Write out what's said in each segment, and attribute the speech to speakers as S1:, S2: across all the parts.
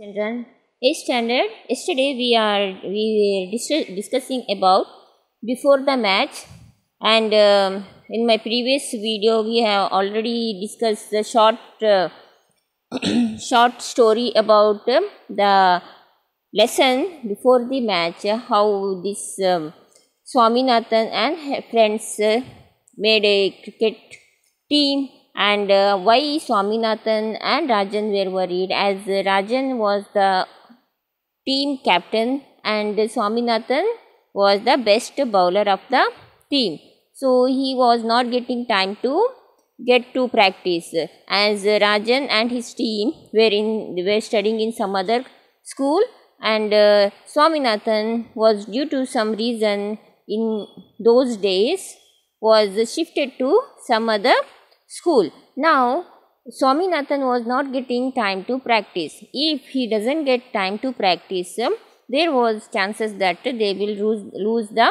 S1: children a standard yesterday we are we were dis discussing about before the match and um, in my previous video we have already discussed the short uh, short story about um, the lesson before the match uh, how this um, swaminathan and friends uh, made a cricket team and uh, why Swaminathan and Rajan were worried as Rajan was the team captain and Swaminathan was the best bowler of the team. So he was not getting time to get to practice as Rajan and his team were in were studying in some other school and uh, Swaminathan was due to some reason in those days was shifted to some other school. Now, Swaminathan was not getting time to practice. If he doesn't get time to practice, um, there was chances that they will lose, lose the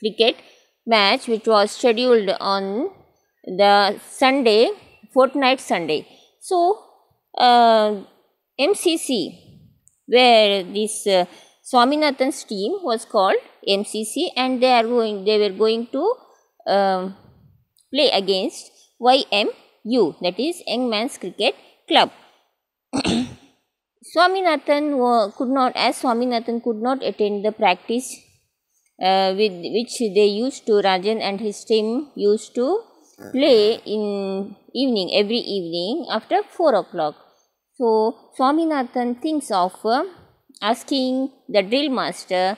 S1: cricket match which was scheduled on the Sunday, fortnight Sunday. So, uh, MCC, where this uh, Swaminathan's team was called MCC and they are going, they were going to um, play against YMU that is Young Men's Cricket Club. Swaminathan could not as Swaminathan could not attend the practice uh, with which they used to Rajan and his team used to play in evening every evening after 4 o'clock. So Swaminathan thinks of uh, asking the drill master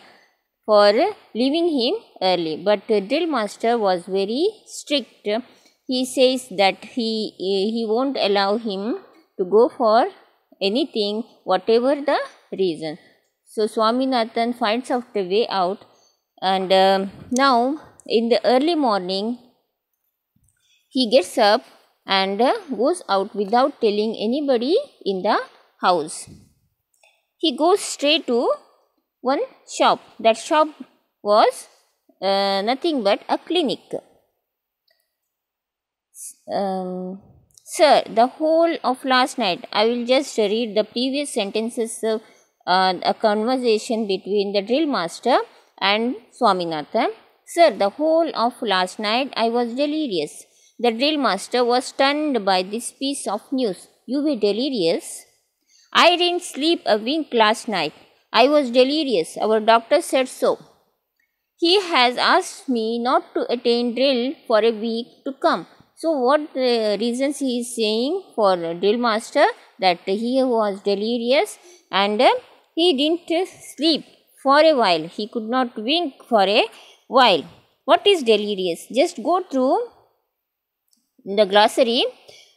S1: for leaving him early. But the drill master was very strict. He says that he he won't allow him to go for anything, whatever the reason. So Swaminathan finds out the way out, and uh, now in the early morning, he gets up and uh, goes out without telling anybody in the house. He goes straight to one shop. That shop was uh, nothing but a clinic. Um, sir, the whole of last night, I will just read the previous sentences of uh, a conversation between the drill master and Swaminathan. Sir, the whole of last night I was delirious. The drill master was stunned by this piece of news. You were delirious? I didn't sleep a wink last night. I was delirious. Our doctor said so. He has asked me not to attend drill for a week to come. So, what the uh, reasons he is saying for drill master that he was delirious and he didn't sleep for a while. He could not wink for a while. What is delirious? Just go through the glossary.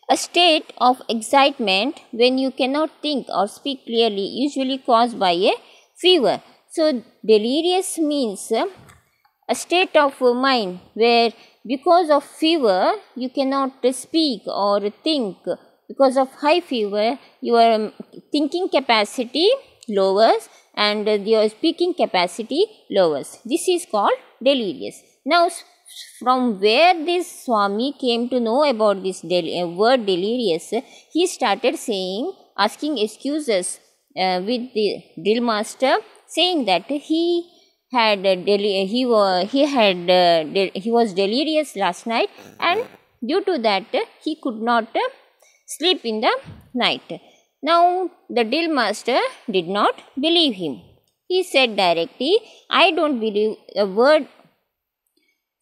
S1: A state of excitement when you cannot think or speak clearly, usually caused by a fever. So, delirious means a state of mind where because of fever you cannot speak or think. Because of high fever, your thinking capacity lowers and your speaking capacity lowers. This is called delirious. Now, from where this Swami came to know about this del- uh, word delirious, he started saying, asking excuses uh, with the drill master, saying that he had deli- uh, he was he had uh, de- he was delirious last night, and due to that he could not sleep in the night. Now the drill master did not believe him. He said directly, "I don't believe a word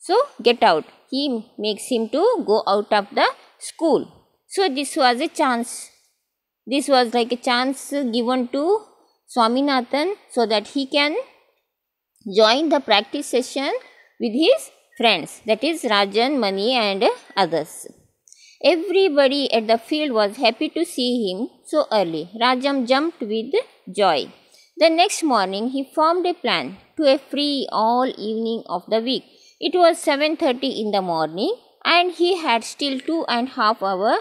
S1: so get out. He makes him to go out of the school. So this was a chance. This was like a chance given to Swaminathan so that he can join the practice session with his friends that is Rajan, Mani and others. Everybody at the field was happy to see him so early. Rajam jumped with joy. The next morning he formed a plan to a free all evening of the week. It was 7.30 in the morning and he had still two and half hour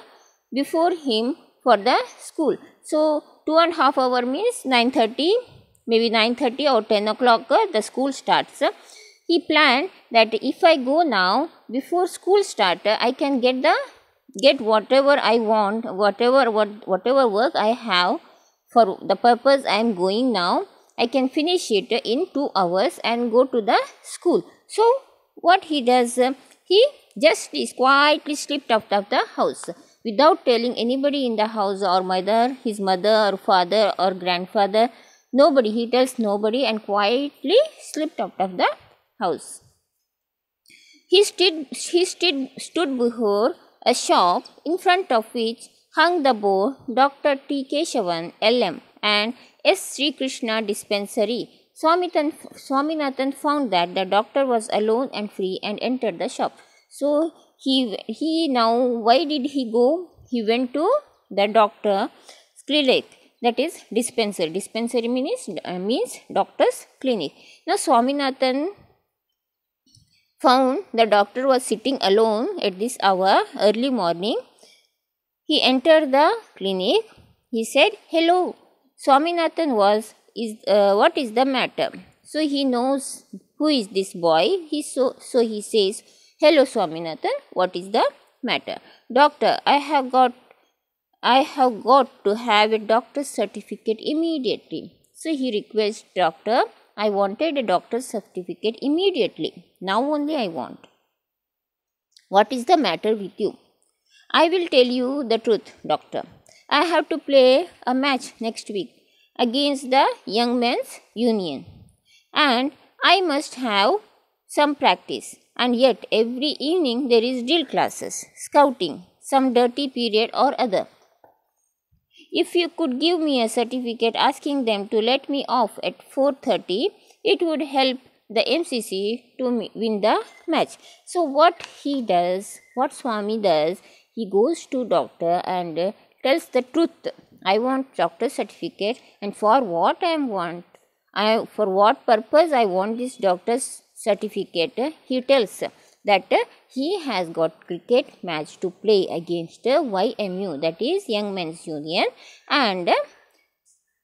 S1: before him for the school. So, two and half hour means 9.30, maybe 9.30 or 10 o'clock uh, the school starts. He planned that if I go now before school start, I can get the get whatever I want, whatever what whatever work I have for the purpose I am going now. I can finish it in two hours and go to the school. So what he does, uh, he just is quietly slipped out of the house without telling anybody in the house or mother, his mother or father or grandfather. Nobody, he tells nobody and quietly slipped out of the house. He stood, he stood, stood before a shop in front of which hung the board Dr. T. Keshavan, LM and S. Sri Krishna Dispensary Swaminathan, Swaminathan found that the doctor was alone and free and entered the shop. So he he now why did he go? He went to the doctor clinic that is dispensary. Dispensary means uh, means doctor's clinic. Now Swaminathan found the doctor was sitting alone at this hour early morning. He entered the clinic. He said hello. Swaminathan was is uh, what is the matter so he knows who is this boy he so so he says hello swaminathan what is the matter doctor i have got i have got to have a doctor's certificate immediately so he requests doctor i wanted a doctor's certificate immediately now only i want what is the matter with you i will tell you the truth doctor i have to play a match next week against the Young Men's Union. And I must have some practice. And yet, every evening there is drill classes, scouting, some dirty period or other. If you could give me a certificate asking them to let me off at 4:30, it would help the MCC to win the match. So what he does, what Swami does, he goes to doctor and tells the truth I want doctor certificate and for what I want I for what purpose I want this doctor's certificate he tells that he has got cricket match to play against YMU that is Young Men's Union and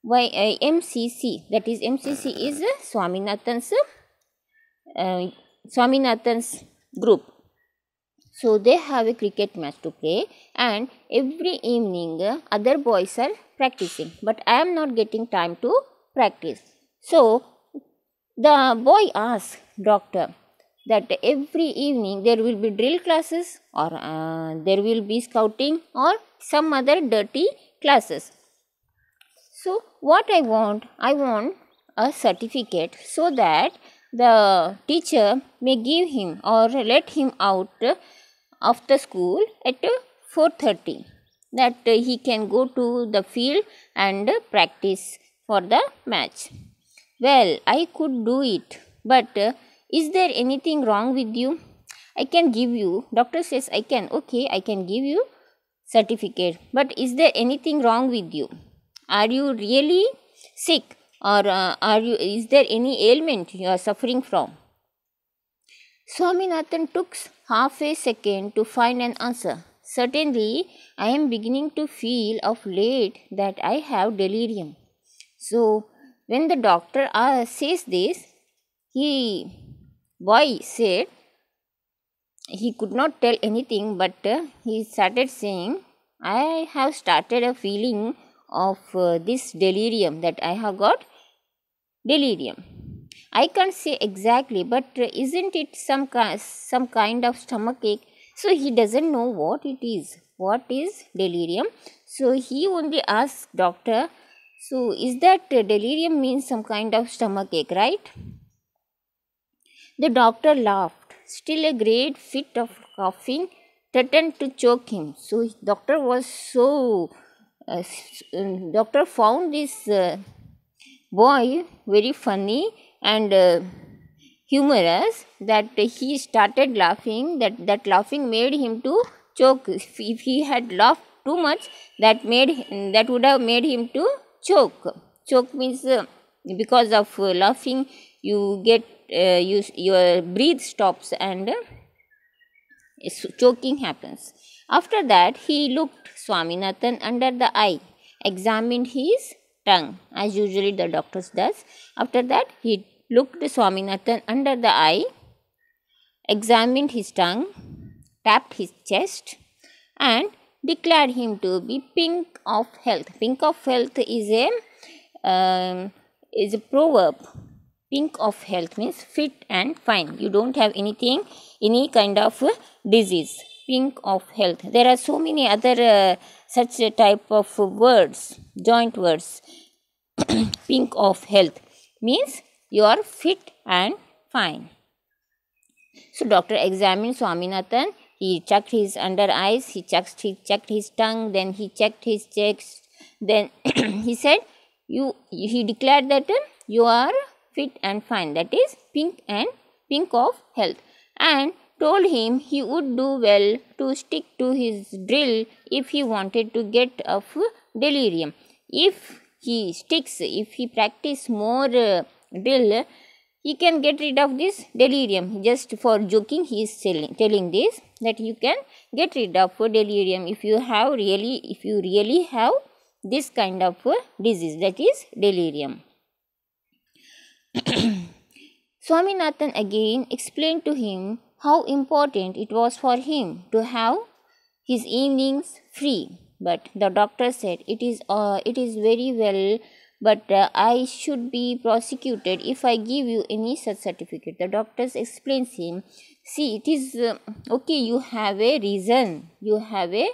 S1: Y uh, MCC that is MCC is Swaminathan's uh, Swaminathan's group so they have a cricket match to play and every evening uh, other boys are practicing but I am not getting time to practice. So the boy asks doctor that every evening there will be drill classes or uh, there will be scouting or some other dirty classes. So what I want, I want a certificate so that the teacher may give him or let him out after school at 4.30 that he can go to the field and practice for the match. Well, I could do it, but is there anything wrong with you? I can give you, doctor says I can, okay, I can give you certificate, but is there anything wrong with you? Are you really sick or uh, are you, is there any ailment you are suffering from? Swaminathan took half a second to find an answer. Certainly, I am beginning to feel of late that I have delirium. So, when the doctor uh, says this, he boy said he could not tell anything, but uh, he started saying, I have started a feeling of uh, this delirium that I have got delirium. I can't say exactly, but isn't it some some kind of stomach ache? So he doesn't know what it is. What is delirium? So he only asks doctor. So is that delirium means some kind of stomach ache, right? The doctor laughed. Still, a great fit of coughing threatened to choke him. So doctor was so. Uh, um, doctor found this uh, boy very funny and uh, humorous that he started laughing that that laughing made him to choke if, if he had laughed too much that made that would have made him to choke choke means uh, because of uh, laughing you get uh, you, your breath stops and uh, choking happens after that he looked swaminathan under the eye examined his tongue as usually the doctors does. After that he looked Swaminathan under the eye, examined his tongue, tapped his chest and declared him to be pink of health. Pink of health is a um, is a proverb. Pink of health means fit and fine. You don't have anything, any kind of disease. Pink of health there are so many other uh, such type of words joint words Pink of health means you are fit and fine so doctor examined swaminathan he checked his under eyes he checked he checked his tongue then he checked his chest then he said you he declared that uh, you are fit and fine that is pink and pink of health and told him he would do well to stick to his drill if he wanted to get off delirium. If he sticks, if he practice more uh, drill, he can get rid of this delirium. Just for joking, he is telling, telling this that you can get rid of delirium if you have really, if you really have this kind of uh, disease that is delirium. Swaminathan again explained to him how important it was for him to have his evenings free. But the doctor said it is uh, it is very well, but uh, I should be prosecuted if I give you any such certificate. The doctor explains him, see it is uh, okay. You have a reason. You have a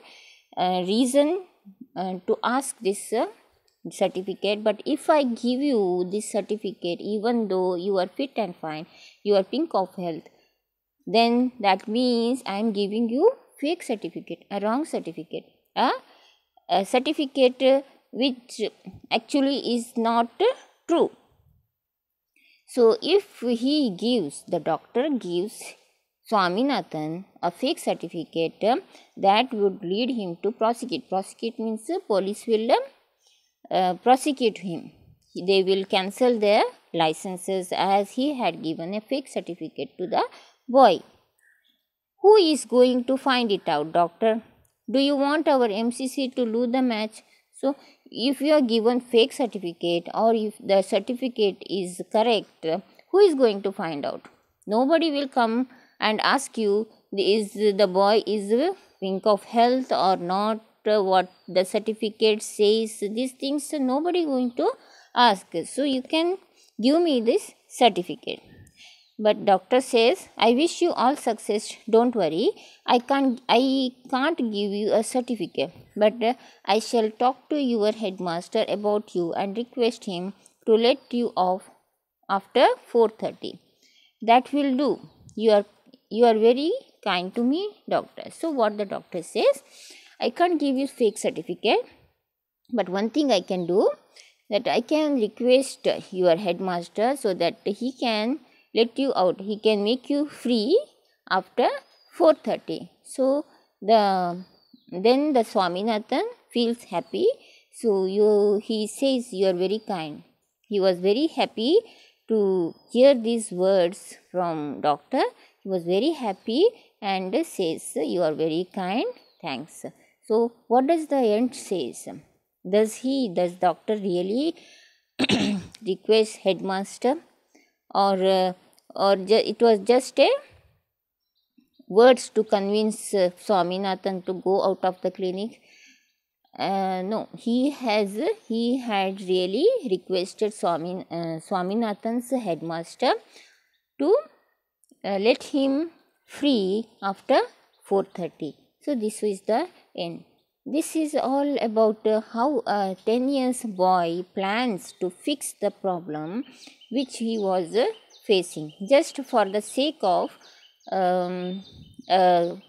S1: uh, reason uh, to ask this uh, certificate but if i give you this certificate even though you are fit and fine you are pink of health then that means I am giving you fake certificate, a wrong certificate, a, a certificate which actually is not true. So if he gives, the doctor gives Swaminathan a fake certificate that would lead him to prosecute. Prosecute means police will uh, prosecute him. They will cancel their licenses as he had given a fake certificate to the Boy, who is going to find it out, doctor? Do you want our MCC to lose the match? So, if you are given fake certificate or if the certificate is correct, who is going to find out? Nobody will come and ask you is the boy is pink of health or not what the certificate says these things nobody going to ask so you can give me this certificate but doctor says i wish you all success don't worry i can't i can't give you a certificate but uh, i shall talk to your headmaster about you and request him to let you off after 4:30 that will do you are you are very kind to me doctor so what the doctor says i can't give you fake certificate but one thing i can do that i can request your headmaster so that he can let you out he can make you free after 4.30 so the then the swaminathan feels happy so you he says you are very kind he was very happy to hear these words from doctor he was very happy and says you are very kind thanks so what does the end says does he does doctor really request headmaster or uh, or it was just a words to convince uh, Swaminathan to go out of the clinic. Uh, no, he has he had really requested Swamin, uh, Swaminathan's headmaster to uh, let him free after 4:30. So this is the end. This is all about uh, how a 10 years boy plans to fix the problem which he was uh, facing just for the sake of um, a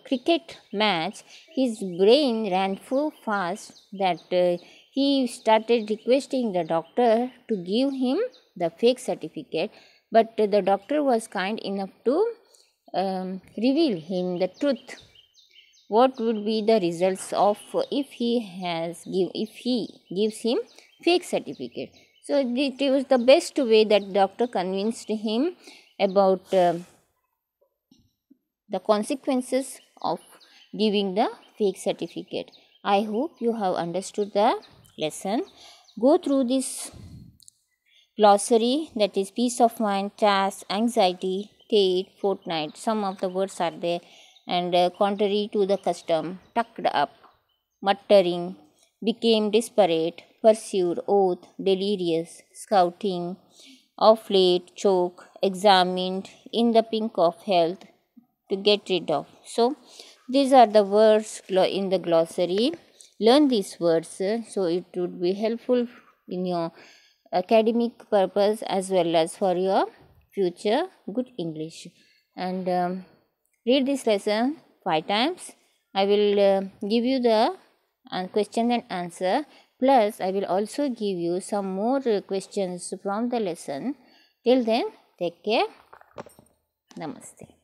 S1: cricket match his brain ran so fast that uh, he started requesting the doctor to give him the fake certificate but uh, the doctor was kind enough to um, reveal him the truth what would be the results of if he has give if he gives him fake certificate so it was the best way that doctor convinced him about uh, the consequences of giving the fake certificate. I hope you have understood the lesson. Go through this glossary that is peace of mind, task, anxiety, state, fortnight. Some of the words are there and uh, contrary to the custom, tucked up, muttering, became desperate, pursued, oath, delirious, scouting, of late, choke, examined, in the pink of health, to get rid of. So, these are the words in the glossary. Learn these words so it would be helpful in your academic purpose as well as for your future good English. And um, read this lesson five times. I will uh, give you the uh, question and answer Plus, I will also give you some more uh, questions from the lesson. Till then, take care. Namaste.